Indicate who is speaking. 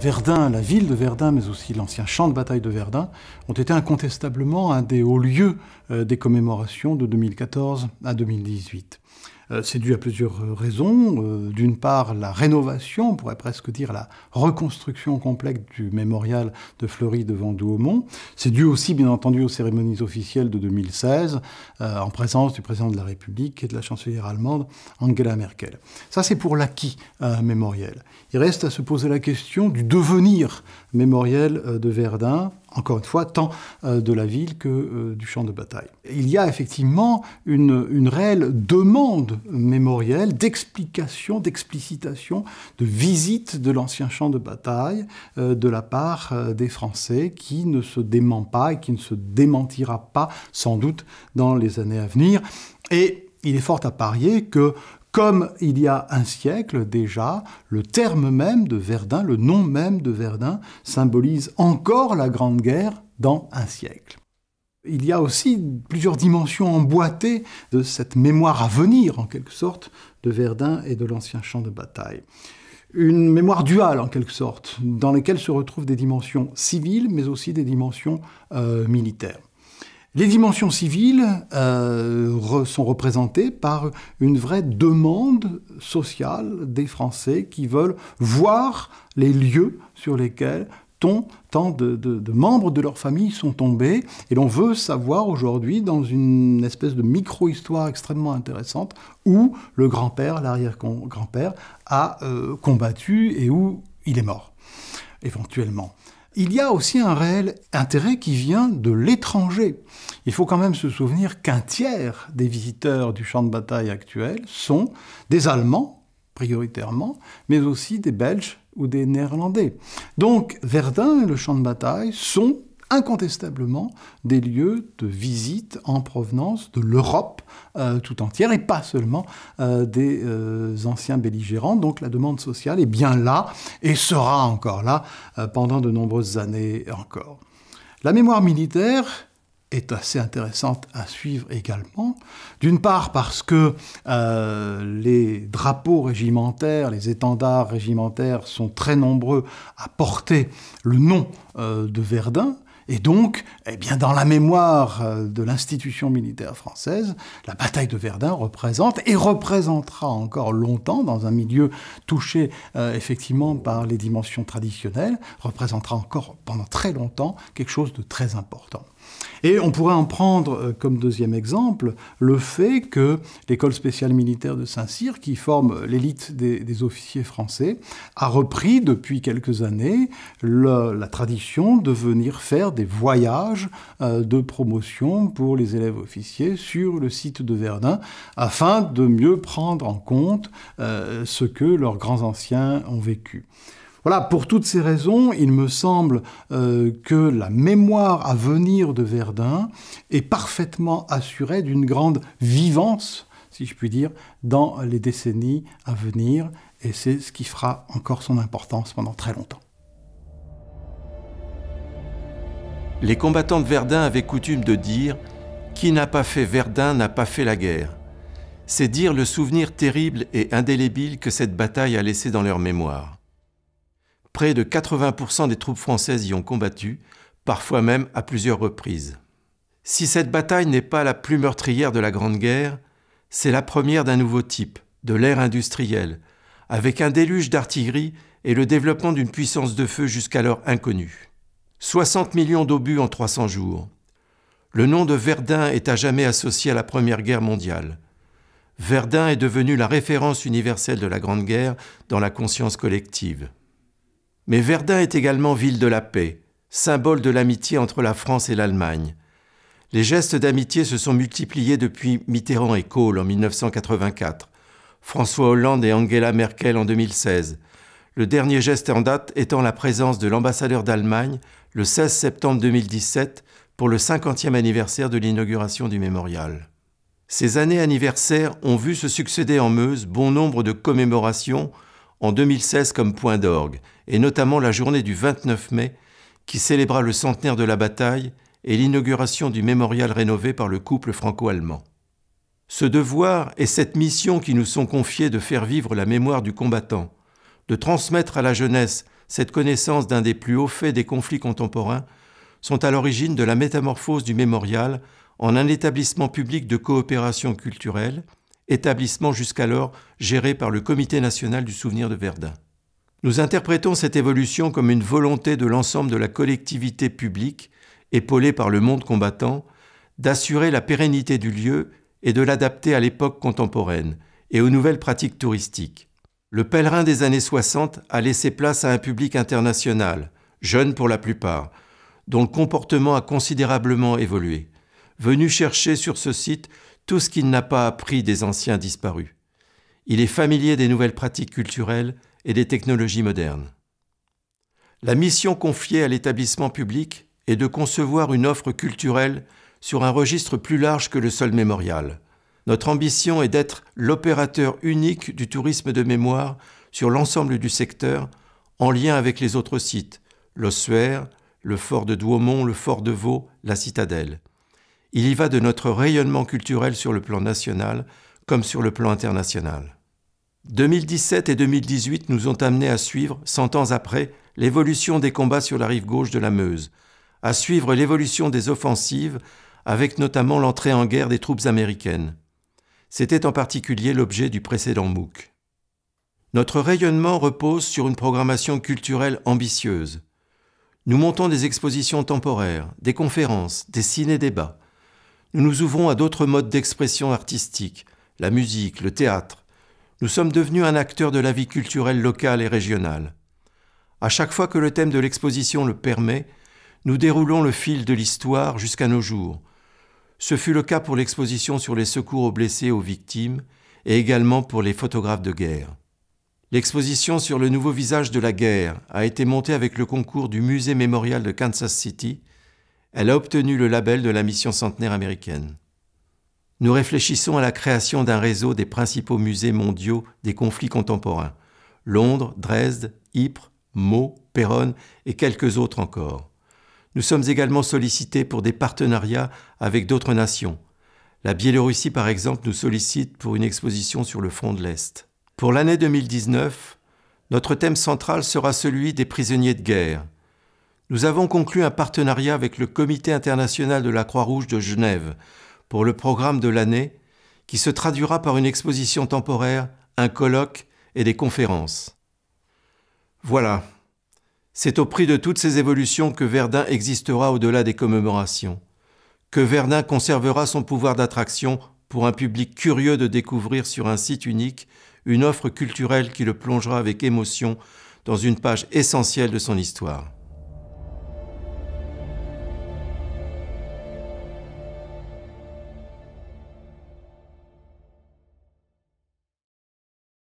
Speaker 1: Verdun, la ville de Verdun, mais aussi l'ancien champ de bataille de Verdun, ont été incontestablement un des hauts lieux euh, des commémorations de 2014 à 2018. Euh, c'est dû à plusieurs euh, raisons. Euh, d'une part, la rénovation, on pourrait presque dire la reconstruction complète du mémorial de Fleury devant Douaumont. C'est dû aussi, bien entendu, aux cérémonies officielles de 2016, en présence du président de la République et de la chancelière allemande Angela Merkel. Ça, c'est pour l'acquis mémoriel. Il reste à se poser la question du devenir mémoriel de Verdun, encore une fois, tant de la ville que du champ de bataille. Il y a effectivement une réelle demande demande mémorielle, d'explication, d'explicitation, de visite de l'ancien champ de bataille euh, de la part euh, des Français qui ne se dément pas et qui ne se démentira pas sans doute dans les années à venir. Et il est fort à parier que comme il y a un siècle déjà, le terme même de Verdun, le nom même de Verdun, symbolise encore la Grande Guerre dans un siècle. Il y a aussi plusieurs dimensions emboîtées de cette mémoire à venir, en quelque sorte, de Verdun et de l'ancien champ de bataille. Une mémoire duale, en quelque sorte, dans laquelle se retrouvent des dimensions civiles, mais aussi des dimensions euh, militaires. Les dimensions civiles euh, sont représentées par une vraie demande sociale des Français qui veulent voir les lieux sur lesquels tant, de, membres de leur famille sont tombés. Et l'on veut savoir aujourd'hui, dans une espèce de micro-histoire extrêmement intéressante, où le grand-père, l'arrière-grand-père, a euh, combattu et où il est mort, éventuellement. Il y a aussi un réel intérêt qui vient de l'étranger. Il faut quand même se souvenir qu'un tiers des visiteurs du champ de bataille actuel sont des Allemands prioritairement, mais aussi des Belges ou des Néerlandais. Donc Verdun et le champ de bataille sont incontestablement des lieux de visite en provenance de l'Europe euh, tout entière et pas seulement euh, des euh, anciens belligérants. Donc la demande sociale est bien là et sera encore là pendant de nombreuses années encore. La mémoire militaire est assez intéressante à suivre également. D'une part parce que euh, les drapeaux régimentaires, les étendards régimentaires sont très nombreux à porter le nom euh, de Verdun. Et donc, eh bien, dans la mémoire euh, de l'institution militaire française, la bataille de Verdun représente et représentera encore longtemps, dans un milieu touché euh, effectivement par les dimensions traditionnelles, représentera encore pendant très longtemps quelque chose de très important. Et on pourrait en prendre euh, comme deuxième exemple le fait que l'école spéciale militaire de Saint-Cyr, qui forme l'élite des, officiers français, a repris depuis quelques années la tradition de venir faire des voyages euh, de promotion pour les élèves officiers sur le site de Verdun, afin de mieux prendre en compte euh, ce que leurs grands anciens ont vécu. Voilà, pour toutes ces raisons, il me semble euh, que la mémoire à venir de Verdun est parfaitement assurée d'une grande vivance, si je puis dire, dans les décennies à venir, et c'est ce qui fera encore son importance pendant très longtemps.
Speaker 2: Les combattants de Verdun avaient coutume de dire Qui n'a pas fait Verdun n'a pas fait la guerre. C'est dire le souvenir terrible et indélébile que cette bataille a laissé dans leur mémoire. Près de 80% des troupes françaises y ont combattu, parfois même à plusieurs reprises. Si cette bataille n'est pas la plus meurtrière de la Grande Guerre, c'est la première d'un nouveau type, de l'ère industrielle, avec un déluge d'artillerie et le développement d'une puissance de feu jusqu'alors inconnue. 60 millions d'obus en 300 jours. Le nom de Verdun est à jamais associé à la Première Guerre mondiale. Verdun est devenu la référence universelle de la Grande Guerre dans la conscience collective. Mais Verdun est également ville de la paix, symbole de l'amitié entre la France et l'Allemagne. Les gestes d'amitié se sont multipliés depuis Mitterrand et Kohl en 1984, François Hollande et Angela Merkel en 2016, le dernier geste en date étant la présence de l'ambassadeur d'Allemagne le 16 septembre 2017 pour le 50e anniversaire de l'inauguration du mémorial. Ces années anniversaires ont vu se succéder en Meuse bon nombre de commémorations en 2016 comme point d'orgue, et notamment la journée du 29 mai qui célébra le centenaire de la bataille et l'inauguration du mémorial rénové par le couple franco-allemand. Ce devoir et cette mission qui nous sont confiés de faire vivre la mémoire du combattant, de transmettre à la jeunesse cette connaissance d'un des plus hauts faits des conflits contemporains, sont à l'origine de la métamorphose du mémorial en un établissement public de coopération culturelle, établissement jusqu'alors géré par le Comité national du souvenir de Verdun. Nous interprétons cette évolution comme une volonté de l'ensemble de la collectivité publique, épaulée par le monde combattant, d'assurer la pérennité du lieu et de l'adapter à l'époque contemporaine et aux nouvelles pratiques touristiques. Le pèlerin des années 60 a laissé place à un public international, jeune pour la plupart, dont le comportement a considérablement évolué, venu chercher sur ce site tout ce qu'il n'a pas appris des anciens disparus. Il est familier des nouvelles pratiques culturelles et des technologies modernes. La mission confiée à l'établissement public est de concevoir une offre culturelle sur un registre plus large que le seul mémorial, notre ambition est d'être l'opérateur unique du tourisme de mémoire sur l'ensemble du secteur, en lien avec les autres sites, l'ossuaire, le fort de Douaumont, le fort de Vaux, la citadelle. Il y va de notre rayonnement culturel sur le plan national comme sur le plan international. 2017 et 2018 nous ont amenés à suivre, cent ans après, l'évolution des combats sur la rive gauche de la Meuse, à suivre l'évolution des offensives, avec notamment l'entrée en guerre des troupes américaines. C'était en particulier l'objet du précédent MOOC. Notre rayonnement repose sur une programmation culturelle ambitieuse. Nous montons des expositions temporaires, des conférences, des ciné-débats. Nous nous ouvrons à d'autres modes d'expression artistique, la musique, le théâtre. Nous sommes devenus un acteur de la vie culturelle locale et régionale. À chaque fois que le thème de l'exposition le permet, nous déroulons le fil de l'histoire jusqu'à nos jours, ce fut le cas pour l'exposition sur les secours aux blessés aux victimes et également pour les photographes de guerre. L'exposition sur le nouveau visage de la guerre a été montée avec le concours du Musée mémorial de Kansas City. Elle a obtenu le label de la mission centenaire américaine. Nous réfléchissons à la création d'un réseau des principaux musées mondiaux des conflits contemporains Londres, Dresde, Ypres, Meaux, Péronne et quelques autres encore. Nous sommes également sollicités pour des partenariats avec d'autres nations. La Biélorussie, par exemple, nous sollicite pour une exposition sur le front de l'Est. Pour l'année 2019, notre thème central sera celui des prisonniers de guerre. Nous avons conclu un partenariat avec le Comité international de la Croix-Rouge de Genève pour le programme de l'année qui se traduira par une exposition temporaire, un colloque et des conférences. Voilà, c'est au prix de toutes ces évolutions que Verdun existera au-delà des commémorations, que Verdun conservera son pouvoir d'attraction pour un public curieux de découvrir sur un site unique une offre culturelle qui le plongera avec émotion dans une page essentielle de son histoire.